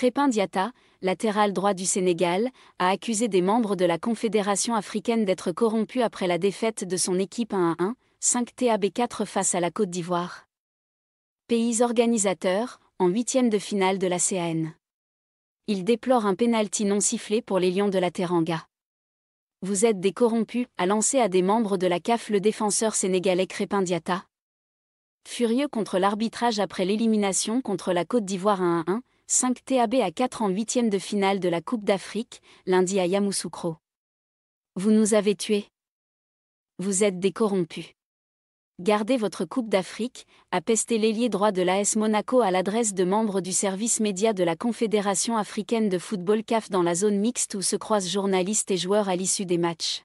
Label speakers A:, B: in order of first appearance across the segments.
A: Crépin Diata, latéral droit du Sénégal, a accusé des membres de la Confédération africaine d'être corrompus après la défaite de son équipe 1 à 1, 5 TAB4 face à la Côte d'Ivoire. Pays organisateur, en huitième de finale de la CAN. Il déplore un pénalty non sifflé pour les Lions de la Teranga. Vous êtes des corrompus, a lancé à des membres de la CAF le défenseur sénégalais Crépin Diata. Furieux contre l'arbitrage après l'élimination contre la Côte d'Ivoire 1 à 1, 5 TAB à 4 en huitième de finale de la Coupe d'Afrique, lundi à Yamoussoukro. Vous nous avez tués. Vous êtes des corrompus. Gardez votre Coupe d'Afrique, a pesté l'ailier droit de l'AS Monaco à l'adresse de membres du service média de la Confédération africaine de football CAF dans la zone mixte où se croisent journalistes et joueurs à l'issue des matchs.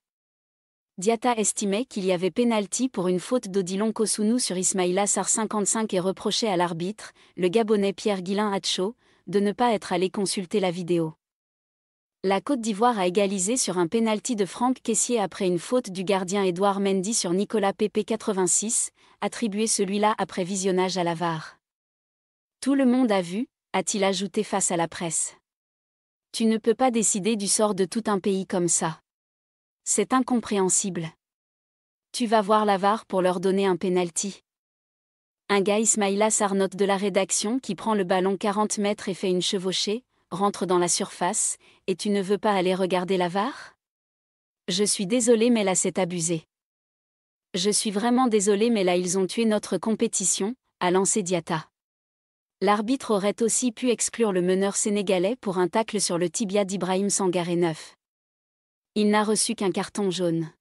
A: Diata estimait qu'il y avait pénalty pour une faute d'Odilon Kosunou sur Ismaïla Sar 55 et reprochait à l'arbitre, le Gabonais Pierre Guilin Hatcho, de ne pas être allé consulter la vidéo. La Côte d'Ivoire a égalisé sur un pénalty de Franck Caissier après une faute du gardien Édouard Mendy sur Nicolas pp 86, attribué celui-là après visionnage à la VAR. Tout le monde a vu, a-t-il ajouté face à la presse. Tu ne peux pas décider du sort de tout un pays comme ça. C'est incompréhensible. Tu vas voir l'avare pour leur donner un pénalty. Un gars Ismaïla Sarnote de la rédaction qui prend le ballon 40 mètres et fait une chevauchée, rentre dans la surface, et tu ne veux pas aller regarder l'avare Je suis désolé mais là c'est abusé. Je suis vraiment désolé mais là ils ont tué notre compétition, a lancé Diata. L'arbitre aurait aussi pu exclure le meneur sénégalais pour un tacle sur le tibia d'Ibrahim Sangaré 9. Il n'a reçu qu'un carton jaune.